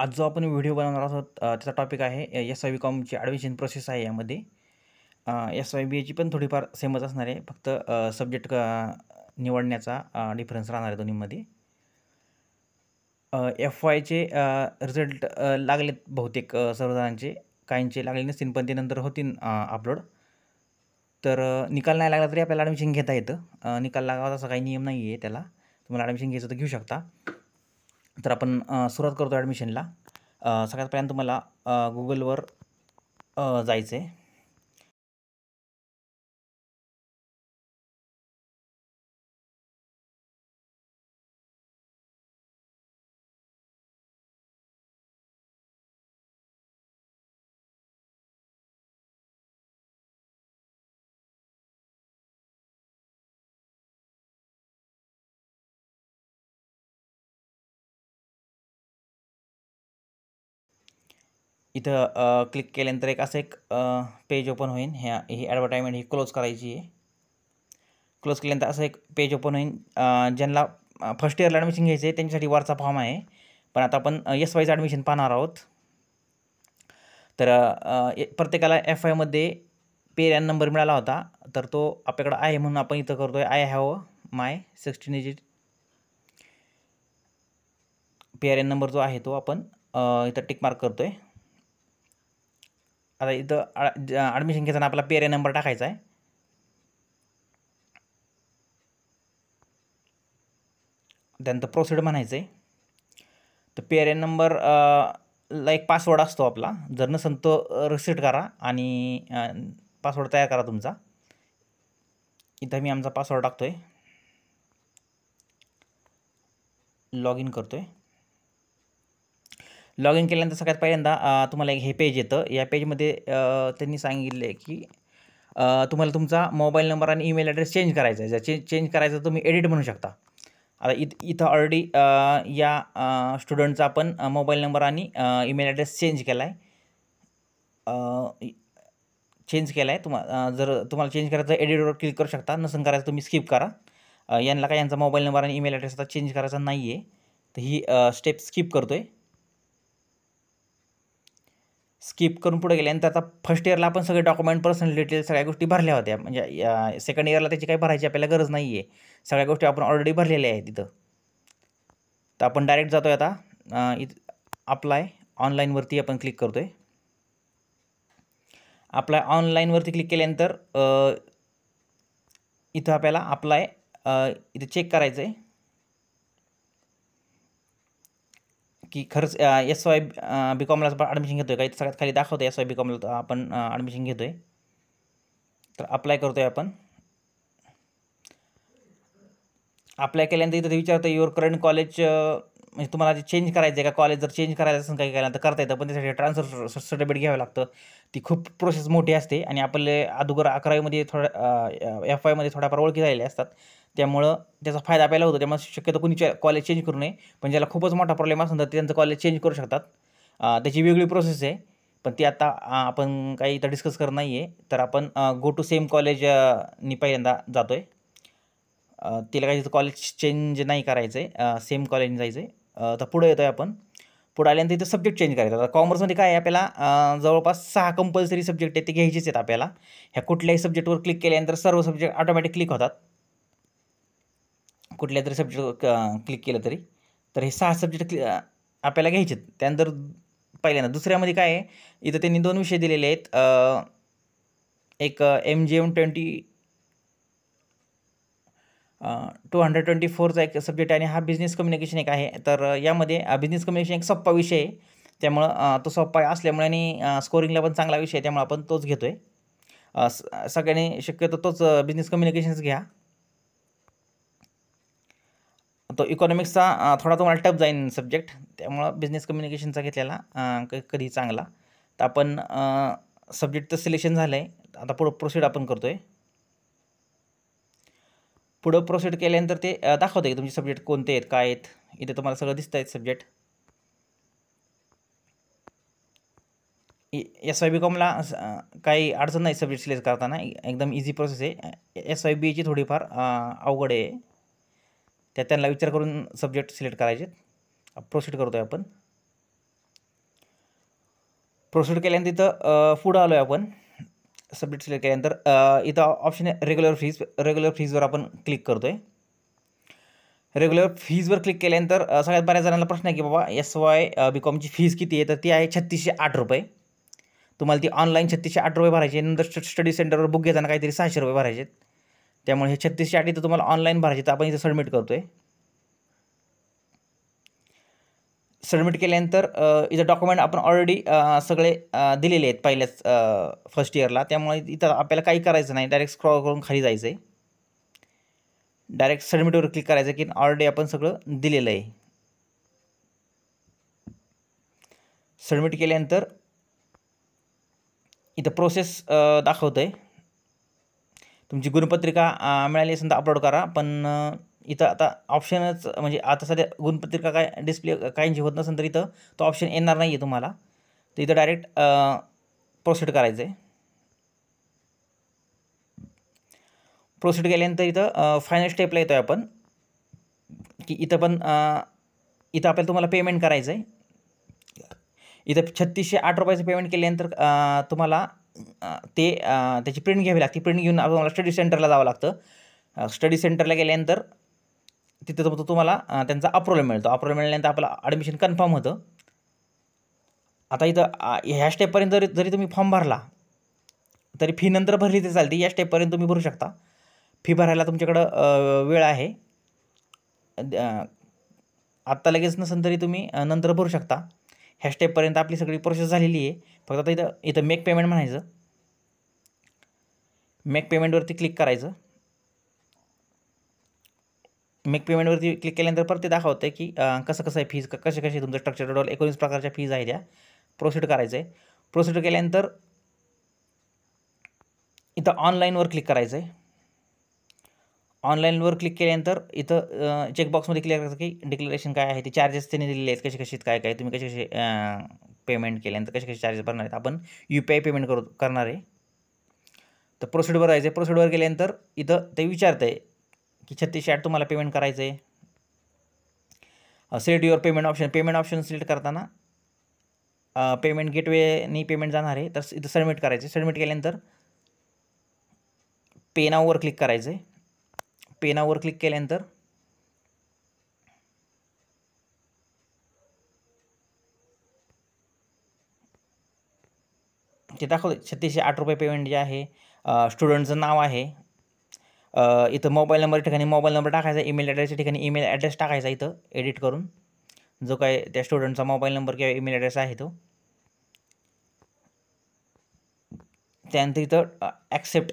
आज जो आपण व्हिडिओ बनवणार आहोत त्याचा टॉपिक आहे एस आय बी कॉमची ॲडमिशन प्रोसेस आहे यामध्ये एस वाय बी एची पण थोडीफार सेमच असणार आहे फक्त सब्जेक्ट निवडण्याचा डिफरन्स राहणार आहे दोन्हीमध्ये एफ वायचे रिझल्ट लागलेत बहुतेक सर्वजणांचे काहींचे लागले नसतील पण ते नंतर होतील अपलोड तर निकाल नाही लागला तरी आपल्याला ॲडमिशन घेता येतं निकाल लागावा असा काही नियम नाही आहे त्याला तुम्हाला ॲडमिशन घ्यायचं तर घेऊ शकता तर आपण सुरुवात करतो ॲडमिशनला सगळ्यात पहिल्यांदा तुम्हाला गुगलवर जायचं आहे इथं क्लिक केल्यानंतर एक असं एक पेज ओपन होईल ह्या ही ॲडव्हर्टाईजमेंट ही क्लोज करायची आहे क्लोज केल्यानंतर असं एक पेज ओपन होईल ज्यांना फर्स्ट इयरला ॲडमिशन घ्यायचं आहे त्यांच्यासाठी वरचा फॉर्म आहे पण आता आपण एस वायचं ॲडमिशन पाहणार आहोत तर प्रत्येकाला एफ आयमध्ये पे रॅन नंबर मिळाला होता तर तो आपल्याकडं आहे म्हणून आपण इथं करतो आहे I have my sixteen digit P R N number जो आहे तो आपण इथं टिक मार्क करतो आहे आता इथं ॲडमिशन घेताना आपला पेरे नंबर टाकायचा आहे त्यानंतर प्रोसिड म्हणायचं आहे तर पेरे नंबर ला एक पासवर्ड असतो आपला जर नसेल तो रिसेट करा आणि पासवर्ड तयार करा तुमचा इथं मी आमचा पासवर्ड टाकतो आहे लॉग इन करतो आहे लॉग इन केल्यानंतर सगळ्यात पहिल्यांदा तुम्हाला एक हे पेज येतं या पेजमध्ये त्यांनी सांगितले की तुम्हाला तुमचा मोबाईल नंबर आणि ईमेल ॲड्रेस चेंज करायचा आहे जर चे चेंज करायचा तुम्ही एडिट म्हणू शकता आता इथ इथं ऑलरेडी या स्टुडंटचा आपण मोबाईल नंबर आणि ईमेल ॲड्रेस चेंज केला आहे चेंज केला आहे तुम्हा जर तुम्हाला चेंज करायचं एडिटवर क्लिक करू शकता नसून करायचं तुम्ही स्किप करा यांना काय यांचा मोबाईल नंबर आणि ईमेल ॲड्रेस आता चेंज करायचा नाही आहे तर ही स्टेप स्किप करतो आहे स्किप करून पुढे गेल्यानंतर आता फर्स्ट इयरला आपण सगळे डॉक्युमेंट पर्सनल डिटेल्स सगळ्या गोष्टी भरल्या होत्या म्हणजे सेकंड इयरला त्याची काही भरायची आपल्याला गरज नाही आहे सगळ्या गोष्टी आपण ऑलरेडी भरलेल्या आहेत तिथं तर आपण डायरेक्ट जातो आहे आता इथ अप्लाय ऑनलाईनवरती आपण क्लिक करतो आहे अप्लाय ऑनलाईनवरती क्लिक केल्यानंतर इथं आपल्याला अप्लाय इथं चेक करायचं आहे की खरंच एस वाय बी कॉमला आपण ॲडमिशन घेतो आहे काही सगळ्यात खाली दाखवतो एस वाय बी कॉमला आपण ॲडमिशन घेतो आहे तर अप्लाय करतो आहे आपण अप्लाय केल्यानंतर इथं विचारतं युअर करंट कॉलेज म्हणजे तुम्हाला जे चेंज करायचं आहे का कॉलेज जर चेंज करायचं असेल काही केलं तर करता येतं पण त्यासाठी ट्रान्सफर सर्टिफिकेट घ्यावं लागतं ती खूप प्रोसेस मोठी असते आणि आपले अगोदर अकरावीमध्ये थोडं एफ वायमध्ये थोड्याफार ओळखी झालेल्या असतात त्यामुळं त्याचा फायदा आपल्याला होतो त्यामुळे शक्यतो कोणी कॉलेज चेंज करू नये पण ज्याला खूपच मोठा प्रॉब्लेम असेल तर ते त्यांचं कॉलेज चेंज करू शकतात त्याची वेगळी प्रोसेस आहे पण ती आता आपण काही इथं डिस्कस करत नाही आहे तर आपण गो टू सेम कॉलेज नि पहिल्यांदा जातो आहे तिला काही कॉलेज चेंज नाही करायचं आहे सेम कॉलेज जायचं आहे तर पुढं येतो आहे आपण पुढं आल्यानंतर इथं सब्जेक्ट चेंज करायचा आता कॉमर्समध्ये काय आहे आपल्याला जवळपास सहा कंपल्सरी सब्जेक्ट आहेत ते घ्यायचेच आहेत आपल्याला ह्या कुठल्याही सब्जेक्टवर क्लिक केल्यानंतर सर्व सब्जेक्ट ऑटोमॅटिक क्लिक होतात कुठल्या तरी सब्जेक्ट क्लिक केलं तरी तर हे सहा सब्जेक्ट क्लि आपल्याला घ्यायचे आहेत त्यानंतर पहिल्यांदा दुसऱ्यामध्ये काय आहे इथं त्यांनी दोन विषय दिलेले आहेत एक M G M twenty two hundred twenty फोरचा एक सब्जेक्ट आहे आणि हा बिझनेस कम्युनिकेशन एक आहे तर यामध्ये बिझनेस कम्युनिकेशन एक सोप्पा विषय आहे त्यामुळं तो सोप्पा असल्यामुळे आणि स्कोरिंगला पण चांगला विषय आहे त्यामुळे आपण तोच घेतो आहे सगळ्यांनी शक्यतो तोच बिझनेस कम्युनिकेशन्स घ्या तो इकॉनॉमिक्सचा थोडा तुम्हाला टफ जाईन सब्जेक्ट त्यामुळं बिझनेस कम्युनिकेशनचा घेतलेला कधी चांगला तर आपण सब्जेक्टचं सिलेक्शन झालं आहे आता पुढं प्रोसिड आपण करतो आहे पुढं प्रोसिड केल्यानंतर ते दाखवतं की तुमचे सब्जेक्ट कोणते आहेत काय आहेत इथे तुम्हाला सगळं दिसत आहेत सब्जेक्ट एस वाय बी कॉमला काही अडचण नाही सब्जेक्ट सिलेक्ट करताना एकदम इझी प्रोसेस आहे एस वाय बीची थोडीफार अवघड आहे त्या त्यांना विचार करून सब्जेक्ट सिलेक्ट करायचे प्रोसीड करतो आहे आपण प्रोसिड केल्यानंतर इथं पुढं आलो आहे आपण सब्जेक्ट सिलेक्ट केल्यानंतर इथं ऑप्शन आहे रेग्युलर फीज रेग्युलर फीजवर आपण क्लिक करतो आहे रेग्युलर फीजवर क्लिक केल्यानंतर सगळ्यात बऱ्याच जणांना प्रश्न आहे की बाबा एस वाय बी कॉमची फीज किती आहे तर ती आहे छत्तीसशे आठ रुपये तुम्हाला ती ऑनलाईन छत्तीसशे आठ रुपये भरायचे नंतर स्टडी सेंटरवर बुक घेताना काहीतरी सहाशे रुपये भरायचे त्यामुळे हे छत्तीसशे आठ इथं तुम्हाला ऑनलाईन भरायची तर आपण इथं सबमिट करतो सबमिट केल्यानंतर इथं डॉक्युमेंट आपण ऑलरेडी सगळे दिलेले आहेत पहिल्याच फर्स्ट इयरला त्यामुळे इथं आपल्याला काही करायचं नाही डायरेक्ट स्क्रॉल करून खाली जायचं आहे डायरेक्ट सबमिटवर क्लिक करायचं की ऑलरेडी आपण सगळं दिलेलं आहे सबमिट केल्यानंतर इथं प्रोसेस दाखवतं आहे तुमची गुणपत्रिका मिळाली असेल तर अपलोड करा पण इथं आता ऑप्शनच म्हणजे आता सध्या गुणपत्रिका काय डिस्प्ले काहींची होत नसेल तर इथं तो ऑप्शन येणार नाही आहे तुम्हाला तर इथं डायरेक्ट प्रोसिड करायचं आहे प्रोसीड केल्यानंतर इथं फायनल स्टेपला येतो आहे आपण की इथं पण इथं आपल्याला तुम्हाला पेमेंट करायचं आहे इथं छत्तीसशे आठ रुपयाचं पेमेंट केल्यानंतर तुम्हाला ते त्याची प्रिंट घ्यावी लागते प्रिंट घेऊन तुम्हाला स्टडी सेंटरला जावं लागतं स्टडी सेंटरला गेल्यानंतर तिथं तो तुम्हाला त्यांचा अप्रुवल मिळतो अप्रुवल मिळाल्यानंतर आपलं ॲडमिशन कन्फर्म होतं आता इथं ह्या स्टेपपर्यंत जरी जरी तुम्ही फॉर्म भरला तरी फी नंतर भरली तरी चालते या स्टेपपर्यंत तुम्ही भरू शकता फी भरायला तुमच्याकडं वेळ आहे आत्ता लगेच नसेल तरी तुम्ही नंतर भरू शकता ह्या स्टेपपर्यंत आपली सगळी प्रोसेस झालेली आहे फक्त आता इथं इथं मेक पेमेंट म्हणायचं मेक पेमेंटवरती क्लिक करायचं मेक पेमेंटवरती क्लिक केल्यानंतर परत ते दाखवतं की कसं कसं आहे फीज कसे कसे तुमचं स्ट्रक्चर डॉल एकोणीस प्रकारच्या फीज आहे त्या प्रोसिड करायचं आहे प्रोसिड केल्यानंतर इथं ऑनलाईनवर क्लिक करायचं आहे ऑनलाईनवर क्लिक केल्यानंतर इथं चेकबॉक्समध्ये क्लिअर करायचं की डिक्लेरेशन काय आहे ते चार्जेस त्यांनी दिलेले आहेत कसे कसे काय काय तुम्ही कसे कसे पेमेंट केल्यानंतर कसे कसे चार्जेस भरणार आहेत आपण यू पी आय पेमेंट करू करणार आहे तर प्रोसिडवर जायचं आहे प्रोसिडवर गेल्यानंतर इथं ते विचारतं आहे की छत्तीस आठ तुम्हाला पेमेंट करायचं आहे select your payment option payment option select करताना पेमेंट गेटवेनी पेमेंट जाणार आहे तर इथं सबमिट करायचं आहे सबमिट केल्यानंतर पे नाववर क्लिक करायचं आहे पेनावर क्लिक केल्यानंतर ते दाखवते छत्तीसशे आठ रुपये पेमेंट जे आहे स्टुडंटचं नाव आहे इथं मोबाईल नंबर ठिकाणी मोबाईल नंबर टाकायचा ईमेल ॲड्रेसच्या ठिकाणी ईमेल ॲड्रेस टाकायचा इथं एडिट करून जो काय त्या स्टुडंटचा मोबाईल नंबर किंवा ईमेल ॲड्रेस आहे तो त्यानंतर इथं accept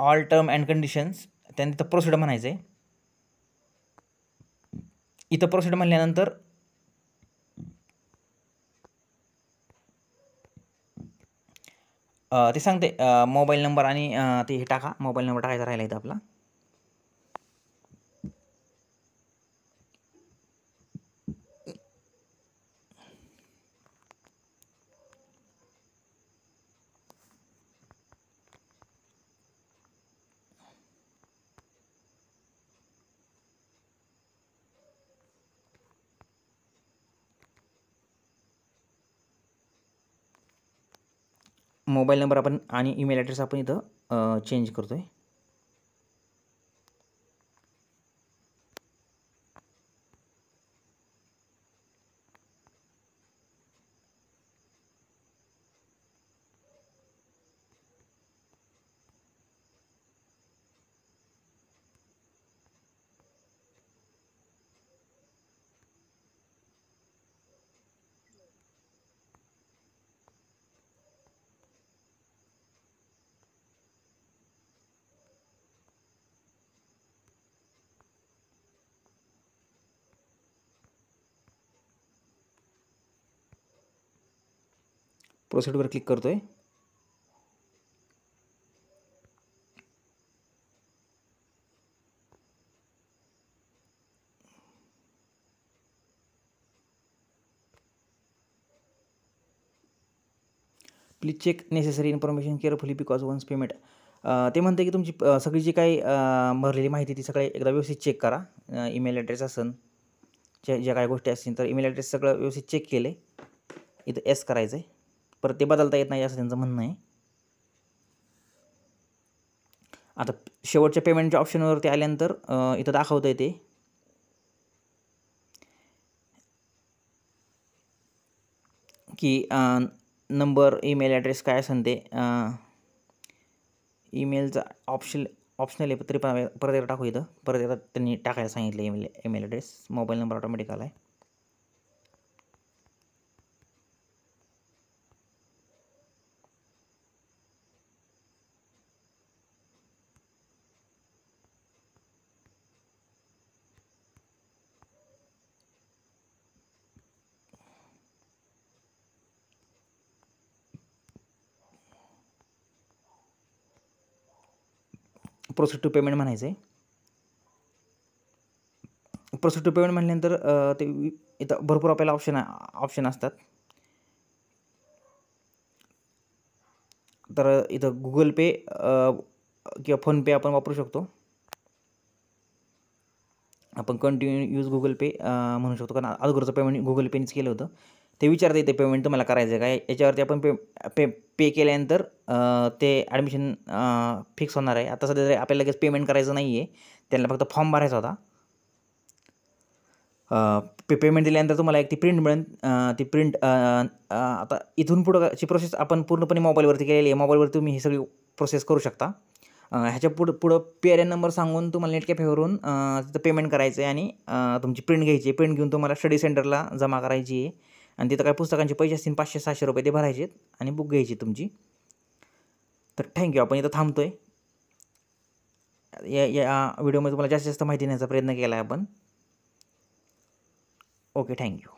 all term and conditions त्यांनी इथं प्रोसिड म्हणायचं आहे इथं प्रोसिड म्हणल्यानंतर ते सांगते मोबाईल नंबर आणि ते हे टाका मोबाईल नंबर टाकायचा राहिला इथं आपला मोबाईल नंबर आपण आणि ईमेल ॲड्रेस आपण इथं चेंज करतो आहे वर क्लिक करतो आहे please check necessary information carefully because once payment ते म्हणते की तुमची सगळी जी काही भरलेली माहिती ती सगळे एकदा व्यवस्थित चेक करा ईमेल ॲड्रेस असेल ज्या ज्या काही गोष्टी असतील तर ईमेल ॲड्रेस सगळं व्यवस्थित चेक केले इथं एस करायचं आहे परत ते बदलता येत नाही असं त्यांचं म्हणणं आहे आता शेवटच्या पेमेंटच्या ऑप्शनवरती आल्यानंतर इथं दाखवता ते की नंबर ईमेल ॲड्रेस काय असेल ते ईमेलचा ऑप्शन ऑप्शनल आहे तरी परत एकदा टाकू इथं परत एकदा त्यांनी टाकायला सांगितलं email email address mobile number automatic आला आहे प्रोसेस टू पेमेंट म्हणायचं आहे प्रोसेस टू पेमेंट म्हटल्यानंतर ते इथं भरपूर आपल्याला ऑप्शन ऑप्शन असतात तर इथं गुगल पे किंवा फोनपे आपण वापरू शकतो आपण कंटिन्यू यूज गुगल पे म्हणू शकतो कारण अगोदरचं पेमेंट गुगल पेनेच केलं होतं ते विचारते ते पेमेंट तुम्हाला करायचं आहे काय याच्यावरती आपण पे पे पे केल्यानंतर ते ॲडमिशन फिक्स होणार आहे आता सध्या आपल्याला लगेच पेमेंट करायचं नाही आहे त्यांना फक्त फॉर्म भरायचा होता पे पेमेंट दिल्यानंतर तुम्हाला एक ती प्रिंट मिळेल ती प्रिंट आता इथून पुढंची प्रोसेस आपण पूर्णपणे मोबाईलवरती केलेली आहे मोबाईलवर तुम्ही ही सगळी प्रोसेस करू शकता ह्याच्या पुढं पुढं एन नंबर सांगून तुम्हाला नेट कॅफेवरून तिथं पेमेंट करायचं आहे आणि तुमची प्रिंट घ्यायची आहे प्रिंट घेऊन तुम्हाला स्टडी सेंटरला जमा करायची आहे आणि तिथं काय पुस्तकांचे पैसे असतील पाचशे सहाशे रुपये ते भरायचे आणि बुक घ्यायची तुमची तर थँक्यू आपण इथं थांबतो आहे या या व्हिडिओमध्ये तुम्हाला जास्तीत जास्त माहिती देण्याचा प्रयत्न केला आहे आपण ओके थँक्यू